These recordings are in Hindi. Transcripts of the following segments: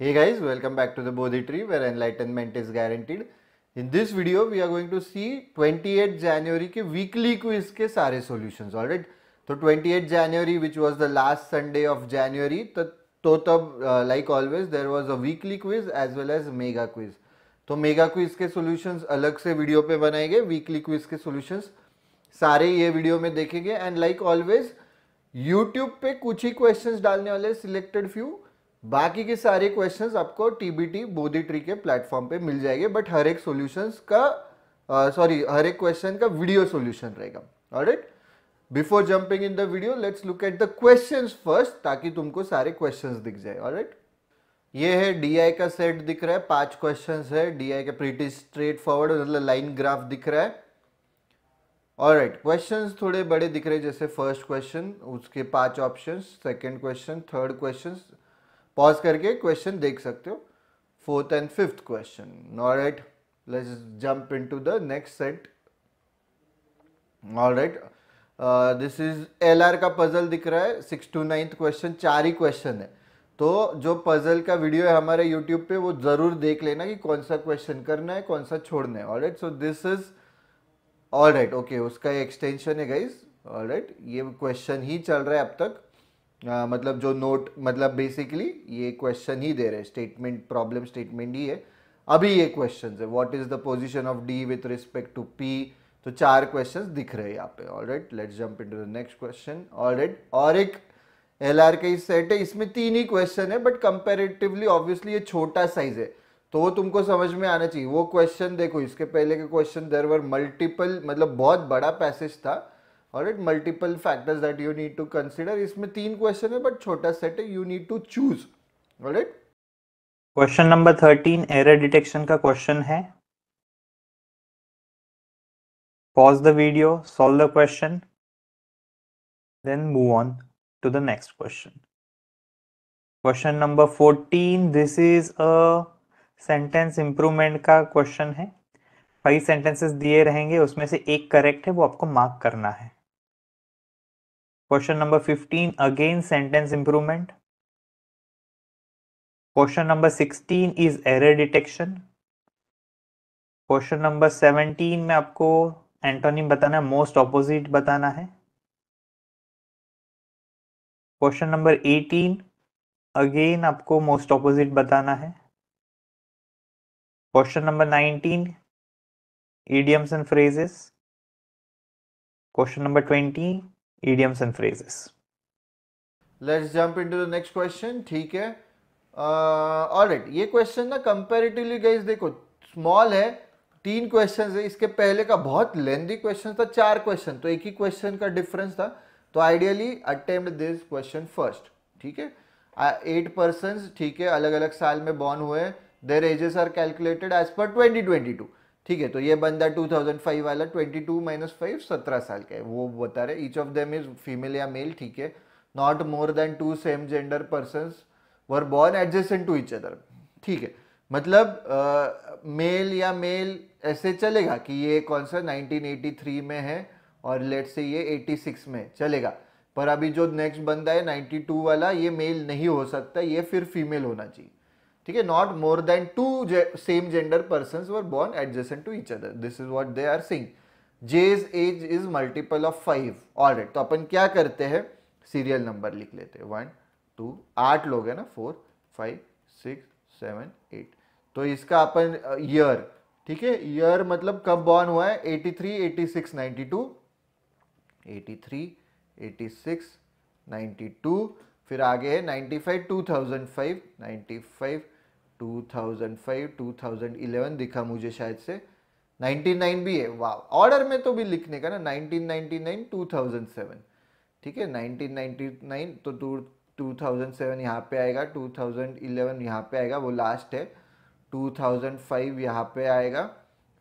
Hey guys, welcome back to the Bodhi tree where enlightenment is guaranteed. In this video, we are going to see 28 January के weekly quiz के सारे solutions, alright? तो 28 January, which was the last Sunday of January, तो तब like always there was a weekly quiz as well as mega quiz. तो मेगा क्विज के सॉल्यूशंस अलग से वीडियो पे बनाए गए वीकली क्विज के सॉल्यूशंस सारे ये वीडियो में देखेंगे एंड लाइक ऑलवेज यूट्यूब पे कुछ ही क्वेश्चंस डालने वाले सिलेक्टेड फ्यू बाकी के सारे क्वेश्चंस आपको टीबीटी बोधी ट्री के प्लेटफॉर्म पे मिल जाएंगे बट हर एक सॉल्यूशंस का सॉरी हर एक क्वेश्चन का वीडियो सॉल्यूशन रहेगा alright before jumping in the video let's look at the questions first ताकि तुमको सारे क्वेश्चंस दिख जाए ऑलराइट ये है डीआई का सेट दिख रहा है पांच क्वेश्चंस है डीआई का प्रीटी स्ट्रेट फॉरवर्ड मतलब लाइन ग्राफ दिख रहा है ऑलराइट राइट क्वेश्चंस थोड़े बड़े दिख रहे हैं जैसे फर्स्ट क्वेश्चन उसके पांच options second question third questions pause करके क्वेश्चन देख सकते हो fourth and fifth question not right let's jump into the next set all right this is L R का पजल दिख रहा है सिक्स टू नाइन्थ क्वेश्चन चार ही क्वेश्चन है तो जो पजल का वीडियो है हमारे यूट्यूब पे वो ज़रूर देख लेना कि कौन सा क्वेश्चन करना है कौन सा छोड़ना है all right so this is all right okay उसका एक्सटेंशन है गाइज ऑल राइट ये क्वेश्चन ही चल रहा है अब तक आ, मतलब जो नोट मतलब बेसिकली ये क्वेश्चन ही दे रहे स्टेटमेंट प्रॉब्लम स्टेटमेंट ही है अभी ये क्वेश्चन है what is the position of D with respect to P तो चार क्वेश्चन दिख रहे हैं यहाँ पे all right let's jump into the next question all right और एक एल आर का सेट है इसमें तीन ही क्वेश्चन है बट कंपेरेटिवली ऑब्वियसली ये छोटा साइज है तो वो तुमको समझ में आना चाहिए वो क्वेश्चन देखो इसके पहले के क्वेश्चन देर वर मल्टीपल मतलब बहुत बड़ा पैसेज था और it multiple factors that you need to consider इसमें तीन क्वेश्चन है बट छोटा सेट है you need to choose right question number thirteen error detection का क्वेश्चन है pause the video solve the question then move on to the next question question number fourteen this is a sentence improvement का क्वेश्चन है फाइव सेंटेंसेस दिए रहेंगे उसमें से एक करेक्ट है वो आपको मार्क करना है question number fifteen again sentence improvement question number sixteen is error detection question number 17 में आपको एंटोनिम बताना है मोस्ट ऑपोजिट बताना है क्वेश्चन नंबर एटीन अगेन आपको मोस्ट ऑपोजिट बताना है question number nineteen idioms and phrases question number idioms and phrases. Let's jump into the next question. ठीक है ऑलराइट uh, ये क्वेश्चन ना कंपेरेटिवली गाइज देखो स्मॉल है तीन क्वेश्चन है इसके पहले का बहुत लेंदी क्वेश्चन था चार क्वेश्चन तो एक ही क्वेश्चन का डिफरेंस था तो ideally attempt this question first ठीक है एट uh, पर्सन ठीक है अलग अलग साल में बॉर्न हुए their ages are calculated age पर ट्वेंटी ट्वेंटी टू ठीक है तो ये बंदा 2005 वाला 22 टू माइनस फाइव सत्रह साल का है वो बता रहे each of them is female या मेल ठीक है not more than two same gender person were born adjacent to each other ठीक है मतलब मेल या मेल ऐसे चलेगा कि ये कौन सा 1983 में है और लेट से ये 86 में चलेगा पर अभी जो नेक्स्ट बंदा है 92 वाला ये मेल नहीं हो सकता ये फिर फीमेल होना चाहिए ठीक है not more than two same gender person were born adjacent to each other this is what they are saying J's age is multiple of five all तो अपन क्या करते हैं सीरियल नंबर लिख लेते हैं वन टू आठ लोग हैं ना four five six seven eight तो इसका अपन ईयर ठीक है ईयर मतलब कब बॉर्न हुआ है eighty eighty three six two eighty three eighty six ninety two फिर आगे है five two thousand five ninety five 2005 2011 दिखा मुझे शायद से 99 भी है वाह ऑर्डर में तो भी लिखने का ना 1999 2007 ठीक है 1999 तो टू 2007 यहाँ पे आएगा 2011 यहाँ पे आएगा वो लास्ट है 2005 यहाँ पे आएगा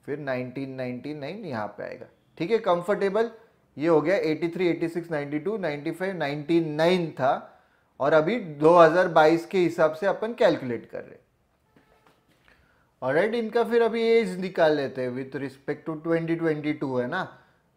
फिर 1999 यहाँ पे आएगा ठीक है कंफर्टेबल ये हो गया 83 86 92 95 99 था और अभी 2022 के हिसाब से अपन कैलकुलेट कर रहे हैं और राइट इनका फिर अभी एज निकाल लेते हैं with respect to twenty twenty two है ना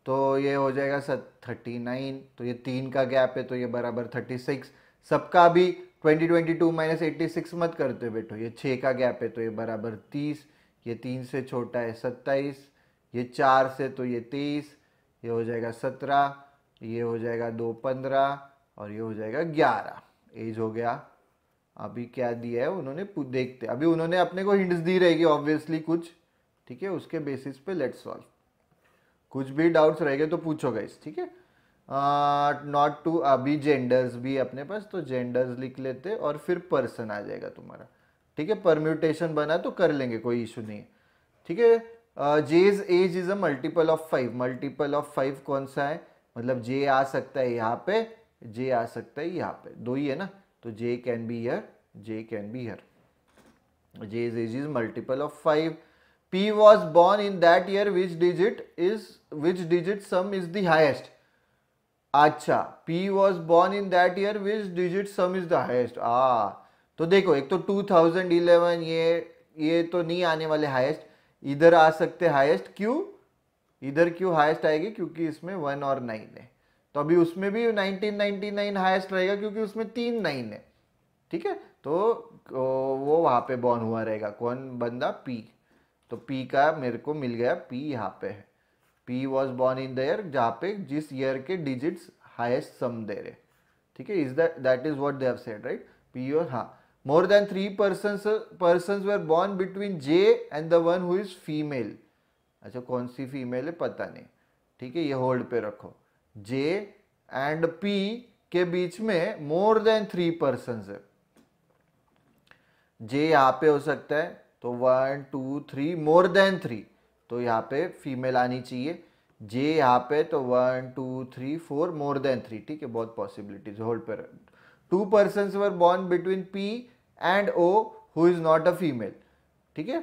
तो ये हो जाएगा सर थर्टी नाइन तो ये तीन का गैप है तो ये बराबर थर्टी सिक्स सबका अभी twenty twenty two minus eighty six मत करते बैठो ये छः का गैप है तो ये बराबर तीस ये तीन से छोटा है सत्ताईस ये चार से तो ये तेईस ये हो जाएगा सत्रह ये हो जाएगा दो पंद्रह और ये हो जाएगा ग्यारह एज हो गया अभी क्या दिया है उन्होंने देखते अभी उन्होंने अपने को हिंट्स दी रहेगी ऑब्वियसली कुछ ठीक है उसके बेसिस पे लेट्स सॉल्व कुछ भी डाउट्स रहेंगे तो पूछो गाइस ठीक है नॉट टू अभी जेंडर्स भी अपने पास तो जेंडर्स लिख लेते और फिर पर्सन आ जाएगा तुम्हारा ठीक है परम्यूटेशन बना तो कर लेंगे कोई इशू नहीं है ठीक है J's age is a multiple of five multiple of five कौन सा है मतलब जे आ सकता है यहाँ पे जे आ सकता है यहाँ पे दो ही है ना तो j कैन बी हर जे कैन बी हर J is age is multiple of five p was born in that year which digit is which digit sum is the highest अच्छा p was born in that year which digit sum is the highest आ तो देखो एक तो 2011 ये ये तो नहीं आने वाले हाइस्ट इधर आ सकते हाइस्ट क्यों इधर क्यों हाइस्ट आएगी क्योंकि इसमें वन और नाइन है तो अभी उसमें भी 1999 हाईएस्ट रहेगा क्योंकि उसमें तीन नाइन है ठीक है तो वो वहाँ पे बॉर्न हुआ रहेगा कौन बंदा पी तो पी का मेरे को मिल गया पी यहाँ पे है P was born in there जहाँ पे जिस ईयर के डिजिट्स हाइस्ट सम दे रहे ठीक है is that that is what they've said right P और हाँ more than three persons persons were born between J and the one who is female अच्छा कौन सी फीमेल है पता नहीं ठीक है ये होल्ड पे रखो जे एंड पी के बीच में मोर देन थ्री पर्सन है जे यहां पे हो सकता है तो one two three more than three तो यहां पे फीमेल आनी चाहिए जे यहां पे तो one two three four more than three ठीक है बहुत पॉसिबिलिटीज होल्ड पर two person were born between P and O who is not a female ठीक है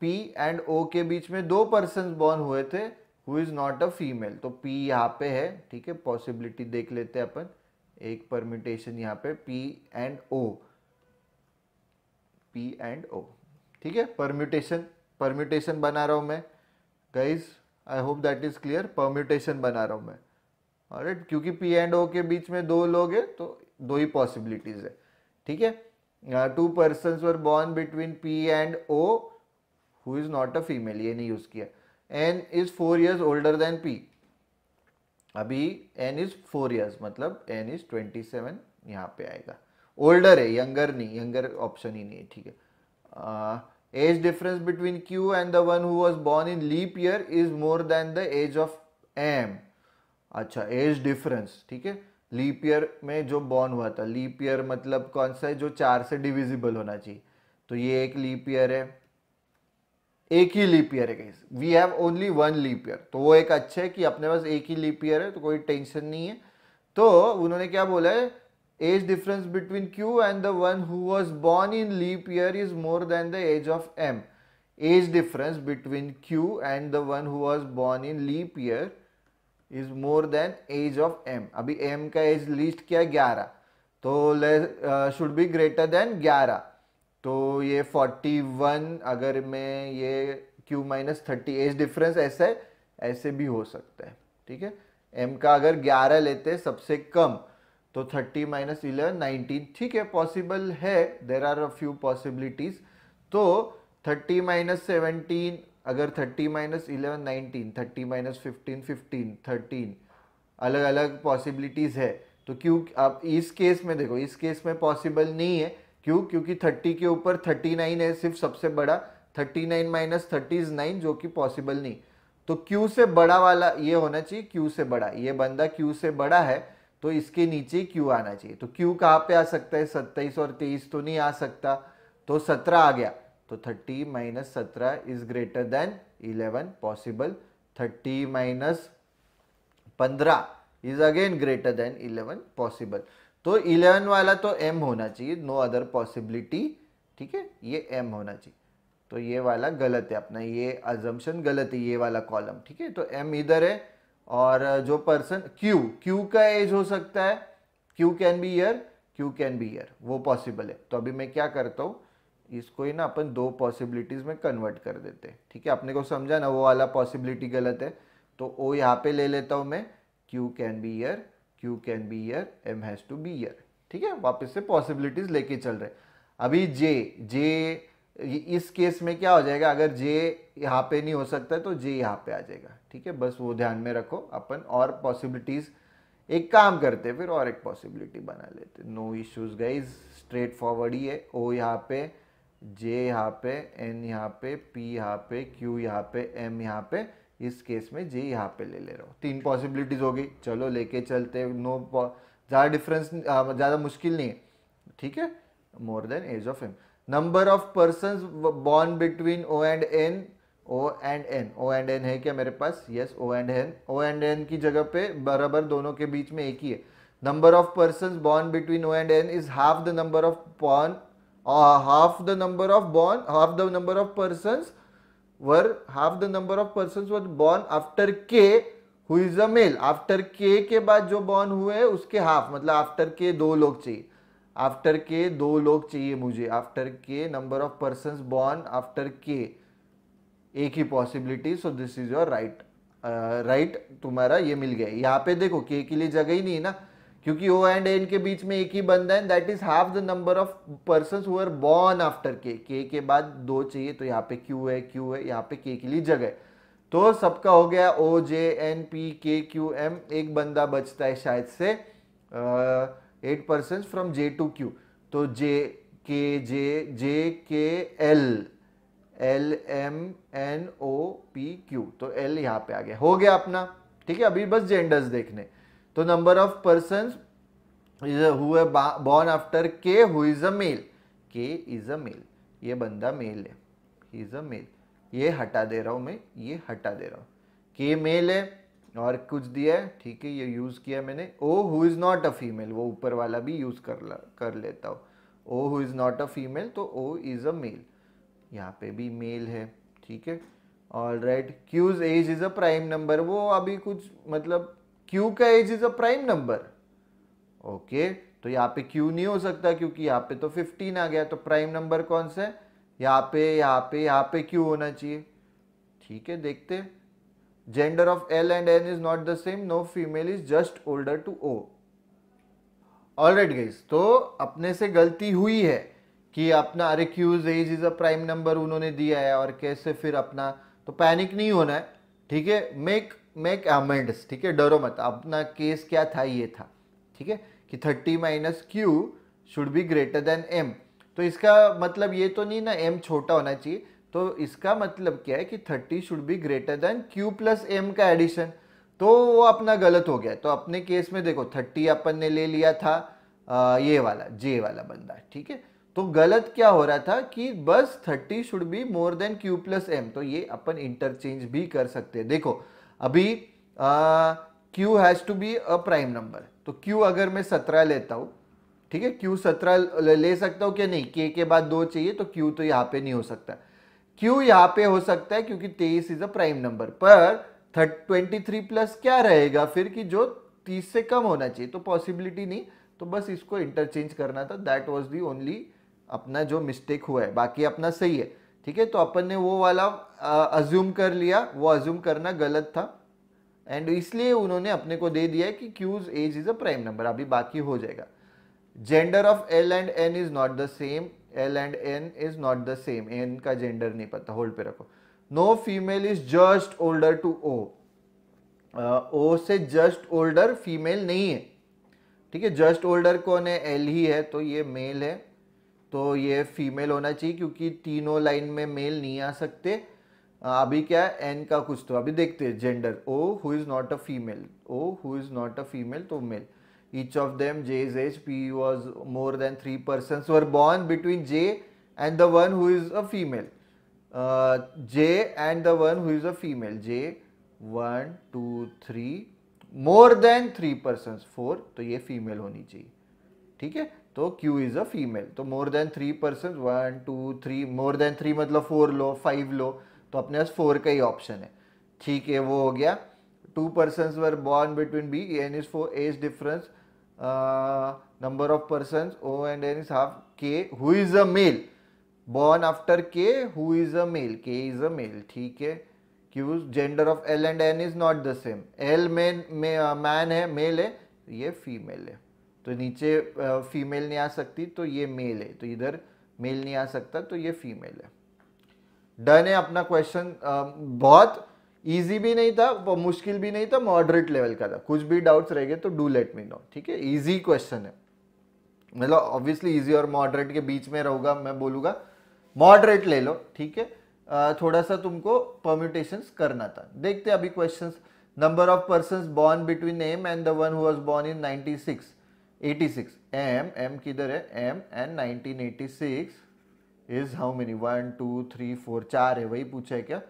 पी एंड ओ के बीच में दो पर्सन बॉर्न हुए थे who is not a female तो पी यहाँ पे है ठीक है पॉसिबिलिटी देख लेते हैं अपन एक परमिटेशन यहाँ पे P and O P and O ठीक है परम्यूटेशन परम्यूटेशन बना रहा हूँ मैं guys I hope that is clear permutation बना रहा हूँ मैं और क्योंकि पी एंड ओ के बीच में दो लोग हैं तो दो ही पॉसिबिलिटीज़ है ठीक है two person were born between P and O who is not a female ये नहीं यूज़ किया N is four years older than P अभी एन इज़ फोर ईयर्स मतलब एन इज़ ट्वेंटी सेवन यहाँ पे आएगा ओल्डर है यंगर नहीं यंगर ऑप्शन ही नहीं है ठीक है age difference between Q and the one who was born in leap year is more than the age of M अच्छा एज डिफरेंस ठीक है लीप ईयर में जो बॉर्न हुआ था लीप ईयर मतलब कौन सा है जो चार से डिविजिबल होना चाहिए तो ये एक लीप ईयर है एक ही लीप ईयर है guys we have only one leap year तो वो एक अच्छा है कि अपने पास एक ही लीप ईयर है तो कोई टेंशन नहीं है तो उन्होंने क्या बोला है age difference between Q and the one who was born in leap year is more than the age of M age difference between Q and the one who was born in leap year is more than age of M अभी एम का एज लिस्ट क्या है ग्यारह तो शुड बी ग्रेटर देन ग्यारह तो ये 41 अगर मैं ये Q minus thirty age difference ऐसा है ऐसे भी हो सकता है ठीक है M का अगर 11 लेते सबसे कम तो 30 माइनस इलेवन नाइनटीन ठीक है पॉसिबल है there are a few possibilities तो 30 माइनस सेवनटीन अगर 30 minus eleven nineteen thirty minus fifteen fifteen thirteen अलग अलग पॉसिबिलिटीज़ है तो क्यों आप इस केस में देखो इस केस में पॉसिबल नहीं है क्यों क्योंकि थर्टी के ऊपर थर्टी नाइन है सिर्फ सबसे बड़ा thirty nine minus thirty is nine जो कि पॉसिबल नहीं तो क्यू से बड़ा वाला ये होना चाहिए क्यू से बड़ा ये बंदा क्यू से बड़ा है तो इसके नीचे क्यू आना चाहिए तो क्यू कहाँ पे आ सकता है सत्ताईस और तेईस तो नहीं आ सकता तो सत्रह आ गया तो थर्टी माइनस सत्रह is greater than eleven possible thirty minus पंद्रह is again greater than eleven possible तो इलेवन वाला तो एम होना चाहिए नो अदर पॉसिबिलिटी ठीक है ये एम होना चाहिए तो ये वाला गलत है अपना ये अजम्पन गलत है ये वाला कॉलम ठीक है तो एम इधर है और जो पर्सन क्यू क्यू का एज हो सकता है Q can be year Q can be year वो पॉसिबल है तो अभी मैं क्या करता हूँ इसको ही ना अपन दो पॉसिबिलिटीज़ में कन्वर्ट कर देते हैं ठीक है अपने को समझा ना वो वाला पॉसिबिलिटी गलत है तो ओ यहाँ पे ले लेता हूँ मैं Q can be year Q can be year M has to be year ठीक है वापस से पॉसिबिलिटीज लेके चल रहे अभी जे जे इस केस में क्या हो जाएगा अगर जे यहाँ पे नहीं हो सकता है तो जे यहाँ पे आ जाएगा ठीक है बस वो ध्यान में रखो अपन और पॉसिबिलिटीज एक काम करते फिर और एक पॉसिबिलिटी बना लेते no issues guys straightforward ही है ओ यहाँ पे जे यहाँ पे एन यहाँ पे पी यहाँ पे क्यू यहाँ पे एम यहाँ पे इस केस में जे यहाँ पे ले ले रहा हूँ तीन पॉसिबिलिटीज़ हो गई चलो लेके चलते नो ज़्यादा डिफरेंस ज़्यादा मुश्किल नहीं है ठीक है more than age of M number of person born between O and N O and N O and N है क्या मेरे पास yes O and N O and N की जगह पे बराबर दोनों के बीच में एक ही है number of person born between O and N is half the number of born half the number of born half the number of person were half the number of person were born after K who is a male after K के बाद जो बॉर्न हुए उसके हाफ मतलब आफ्टर के दो लोग चाहिए आफ्टर के दो लोग चाहिए मुझे after K number of person born after K एक ही possibility so this is your right right तुम्हारा ये मिल गया यहाँ पे देखो के के लिए जगह ही नहीं है ना क्योंकि ओ एंड एन के बीच में एक ही बंदा है that is half the number of person who born after K K के बाद दो चाहिए तो यहाँ पे क्यू है क्यू है यहाँ पे के के लिए जगह तो सबका हो गया O J N P K Q M एक बंदा बचता है शायद से eight person from J to Q तो J K J J K L L M N O P Q तो एल यहाँ पे आ गया हो गया अपना ठीक है अभी बस जेंडर्स देखने तो नंबर ऑफ पर्सन हुए born after K who is a male K is a male ये बंदा मेल है इज अ मेल ये हटा दे रहा हूँ मैं ये हटा दे रहा हूँ के मेल है और कुछ दिया है ठीक है ये यूज़ किया मैंने O who is not a female वो ऊपर वाला भी यूज़ कर ला कर लेता हूँ O who is not a female तो ओ इज़ अ मेल यहाँ पे भी मेल है ठीक है all right Q's age is a prime number वो अभी कुछ मतलब क्यू का age is a prime number okay तो यहाँ पे क्यू नहीं हो सकता क्योंकि यहाँ पे तो 15 आ गया तो प्राइम नंबर कौन सा है यहाँ पे यहाँ पे यहाँ पे क्यू होना चाहिए ठीक है देखते gender of L and N is not the same no female is just older to O all right guys तो अपने से गलती हुई है कि अपना अरे Q's age is a prime number उन्होंने दिया है और कैसे फिर अपना तो पैनिक नहीं होना है ठीक है मेक मेक अमेंड्स ठीक है डरो मत अपना केस क्या था ये था ठीक है कि thirty minus Q should be greater than M तो इसका मतलब ये तो नहीं ना एम छोटा होना चाहिए तो इसका मतलब क्या है कि thirty should be greater than Q plus M का एडिशन तो वो अपना गलत हो गया तो अपने केस में देखो थर्टी अपन ने ले लिया था आ, ये वाला जे वाला बंदा ठीक है तो गलत क्या हो रहा था कि बस thirty should be more than Q plus M तो ये अपन इंटरचेंज भी कर सकते हैं देखो अभी Q has to be a prime number तो क्यू अगर मैं सत्रह लेता हूँ ठीक है क्यू सत्रह ले सकता हूँ क्या नहीं K के बाद दो चाहिए तो क्यू तो यहाँ पे नहीं हो सकता क्यू यहाँ पे हो सकता है क्योंकि तेईस इज अ प्राइम नंबर पर थर्ट ट्वेंटी थ्री प्लस क्या रहेगा फिर कि जो तीस से कम होना चाहिए तो पॉसिबिलिटी नहीं तो बस इसको इंटरचेंज करना था दैट वॉज दी ओनली अपना जो मिस्टेक हुआ है बाकी अपना सही है ठीक है तो अपन ने वो वाला अज्यूम कर लिया वो अज्यूम करना गलत था एंड इसलिए उन्होंने अपने को दे दिया है कि Q's age is a prime number अभी बाकी हो जाएगा gender of L and N is not the same L and N is not the same N का जेंडर नहीं पता होल्ड पे रखो no female is just older to O O से जस्ट ओल्डर फीमेल नहीं है ठीक है जस्ट ओल्डर कौन है एल ही है तो ये मेल है तो ये फीमेल होना चाहिए क्योंकि तीनों लाइन में मेल नहीं आ सकते अभी क्या है एन का कुछ तो अभी देखते हैं gender O who is not a female O who is not a female तो male each of them J is age P was more than three person were born between J and the one who is a female J and the one who is a female J one two three more than three person four तो ये फीमेल होनी चाहिए ठीक है तो Q इज अ फीमेल तो more than three person one two three more than three मतलब फोर लो फाइव लो तो अपने पास फोर का ही ऑप्शन है ठीक है वो हो गया two person were born between B N is four age difference number of person O and N is half K who is a male born after K who is a male K is a male ठीक है Q's gender of L and N is not the same L man man है मेल है ये फीमेल है तो नीचे फीमेल नहीं आ सकती तो ये मेल है तो इधर मेल नहीं आ सकता तो ये फीमेल है डन है अपना क्वेश्चन बहुत इजी भी नहीं था मुश्किल भी नहीं था मॉडरेट लेवल का था कुछ भी डाउट्स रह गए तो डू लेट मी नो ठीक है इजी क्वेश्चन है मतलब ऑब्वियसली इजी और मॉडरेट के बीच में रहूंगा मैं बोलूंगा मॉडरेट ले लो ठीक है थोड़ा सा तुमको परम्यूटेशन करना था देखते अभी question number of person born between M and the one who was born in six 86 m m किधर है m and 1986 is how many one two three four चार है वही पूछा है क्या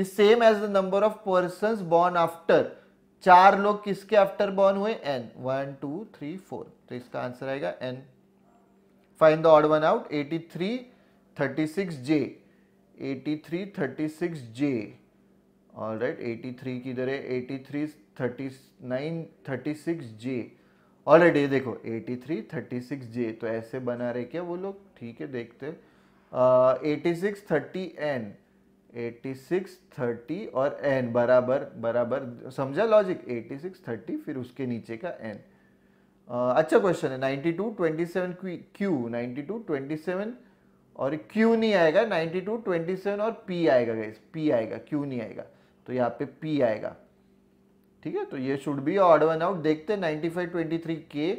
is same as the number of person born after चार लोग किसके आफ्टर बॉर्न हुए N one two three four तो इसका आंसर आएगा N find the odd one out 83 36 thirty six J eighty three thirty J all right eighty three किधर है eighty three thirty nine thirty six J already देखो 83 36 जे तो ऐसे बना रहे क्या वो लोग ठीक है देखते eighty six thirty N eighty six thirty और एन बराबर बराबर समझा लॉजिक एटी सिक्स थर्टी फिर उसके नीचे का एन uh, अच्छा क्वेश्चन है ninety two twenty seven Q ninety two twenty seven और क्यू नहीं आएगा नाइन्टी टू ट्वेंटी सेवन और पी आएगा गैस पी आएगा क्यू नहीं आएगा तो यहाँ पे पी आएगा ठीक है तो ये should be odd one out देखते हैं नाइन्टी फाइव ट्वेंटी थ्री के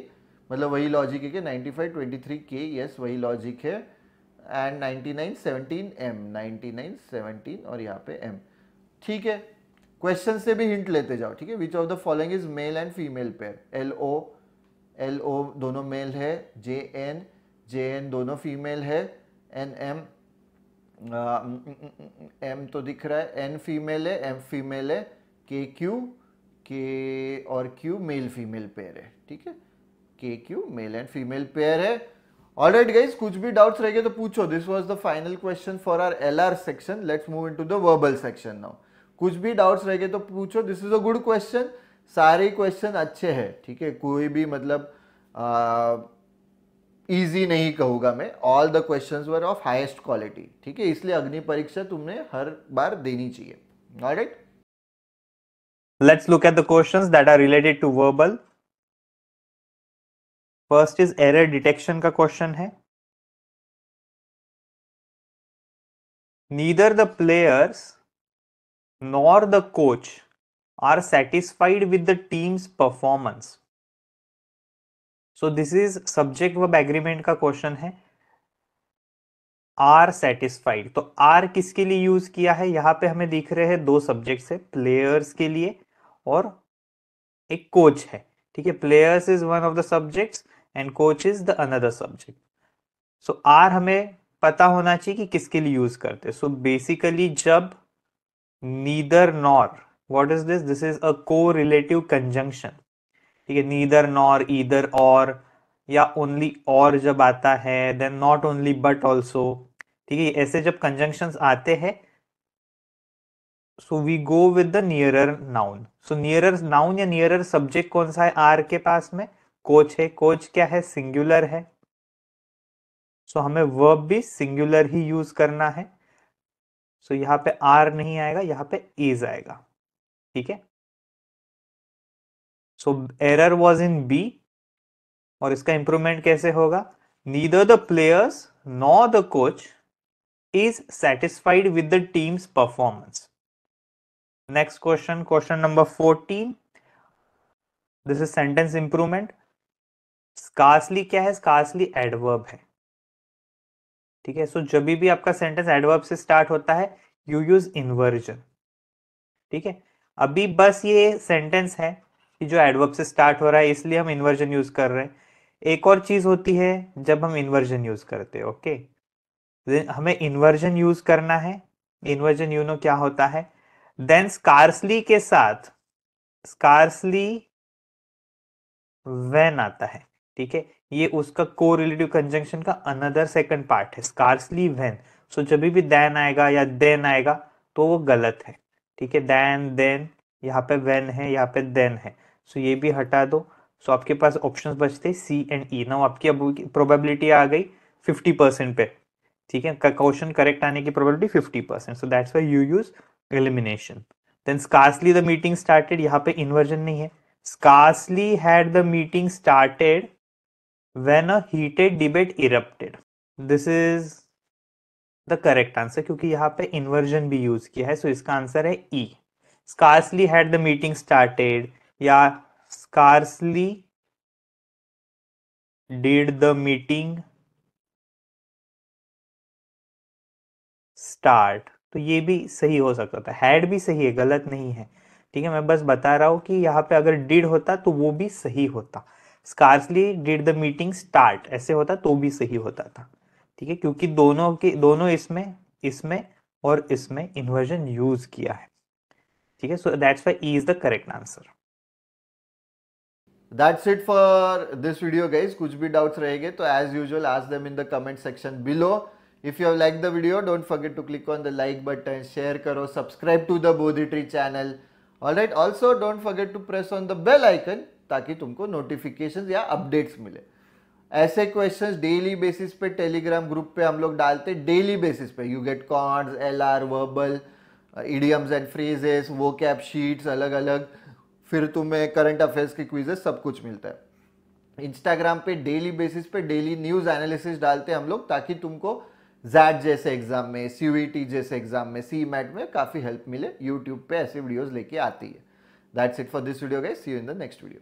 मतलब वही लॉजिक है कि ninety five twenty three K yes वही लॉजिक है and ninety nine seventeen M ninety nine seventeen और यहाँ पे एम ठीक है क्वेश्चन से भी हिंट लेते जाओ ठीक है which of the following is male and female pair L O L O दोनों मेल है जे एन जे एन दोनों फीमेल है एन एम एम तो दिख रहा है एन फीमेल है एम फीमेल है के क्यू के और क्यू मेल फीमेल पेयर है ठीक है K Q male and female pair है ऑल राइट गाइज कुछ भी डाउट्स रहेंगे तो पूछो this was the final question for R L R section let's move into the verbal section now कुछ भी डाउट्स रहेंगे तो पूछो this is a good question सारे क्वेश्चन अच्छे हैं ठीक है कोई भी मतलब ईजी नहीं कहूंगा मैं all the question were of highest quality ठीक है इसलिए अग्नि परीक्षा तुमने हर बार देनी चाहिए all right Let's look at the questions that are related to verbal. first is error detection ka question hai neither the players nor the coach are satisfied with the team's performance so this is subject verb agreement ka question hai are satisfied तो आर किसके लिए यूज किया है यहां पे हमें दिख रहे हैं दो सब्जेक्ट्स है प्लेयर्स के लिए और एक कोच है ठीक है players is one of the subjects and coach is the another subject so are हमें पता होना चाहिए कि किसके लिए यूज करते सो बेसिकली जब neither nor what is this this is a correlative conjunction ठीक है नीदर नॉर ईदर और या ओनली और जब आता है then not only but also ठीक है ऐसे जब कंजंक्शन आते हैं so we go with the nearer noun so nearer noun या नियरर सब्जेक्ट कौन सा है आर के पास में कोच है कोच क्या है सिंगुलर है सो so, हमें वर्ब भी सिंगुलर ही यूज करना है सो so, यहाँ पे आर नहीं आएगा यहाँ पे इज आएगा ठीक है so error was in B और इसका इंप्रूवमेंट कैसे होगा neither the players nor the coach is satisfied with the team's performance next question question number fourteen this is sentence improvement scarcely क्या है scarcely adverb है ठीक है सो जब भी आपका सेंटेंस एडवर्ब से स्टार्ट होता है यू यूज इनवर्जन ठीक है अभी बस ये सेंटेंस है कि जो एडवर्ब से स्टार्ट हो रहा है इसलिए हम इनवर्जन यूज कर रहे हैं एक और चीज होती है जब हम इनवर्जन यूज करते हैं ओके हमें इनवर्जन यूज करना है इनवर्जन यूनो क्या होता है देन स्कार्सली के साथ स्कार्सली वेन आता है ठीक है ये उसका को रिलेटिव कंजंक्शन का अनदर सेकंड पार्ट है स्कार्सली वेन सो जब भी देन आएगा या देन आएगा तो वो गलत है ठीक है दैन देन यहाँ पे वेन है यहाँ पे देन है सो ये भी हटा दो सो आपके पास ऑप्शंस बचते सी एंड ई ना आपकी अब प्रोबेबिलिटी आ गई फिफ्टी परसेंट पे ठीक है क्वेश्चन करेक्ट आने की probability fifty percent so that's why you use elimination. Then scarcely the meeting started. यहाँ पे inversion नहीं है. Scarcely had the meeting started when a heated debate erupted. This is the correct answer क्योंकि यहाँ पे inversion भी use किया है. So इसका answer है E. Scarcely had the meeting started या scarcely did the meeting start तो ये भी सही हो सकता था हैड भी सही है गलत नहीं है ठीक है मैं बस बता रहा हूँ कि यहाँ पे अगर डिड होता तो वो भी सही होता scarcely did the meeting start ऐसे होता तो भी सही होता था ठीक है क्योंकि दोनों के दोनों इसमें इसमें और इसमें इन्वर्जन यूज किया है ठीक है so that's why is the correct answer That's it for this video guys. कुछ भी doubts रहेंगे तो as usual ask them in the comment section below. If you have liked the video, don't forget to click on the like button, share karo, subscribe to the Bodhi Tree channel. Alright, also don't forget to press on the bell icon ताकि तुमको नोटिफिकेशन या अपडेट्स मिले ऐसे क्वेश्चंस डेली बेसिस पे टेलीग्राम ग्रुप पे हम लोग डालते डेली बेसिस पे you get quants L R verbal idioms and phrases वो कैप शीट्स अलग अलग फिर तुम्हें करंट अफेयर्स के क्विजेस सब कुछ मिलता है इंस्टाग्राम पे डेली बेसिस पे डेली न्यूज़ एनालिसिस डालते हैं हम लोग ताकि तुमको जैट जैसे एग्जाम में सी e जैसे एग्जाम में सी मैट में काफ़ी हेल्प मिले यूट्यूब पे ऐसे वीडियोज़ लेके आती है that's it for this video guys see you in the next video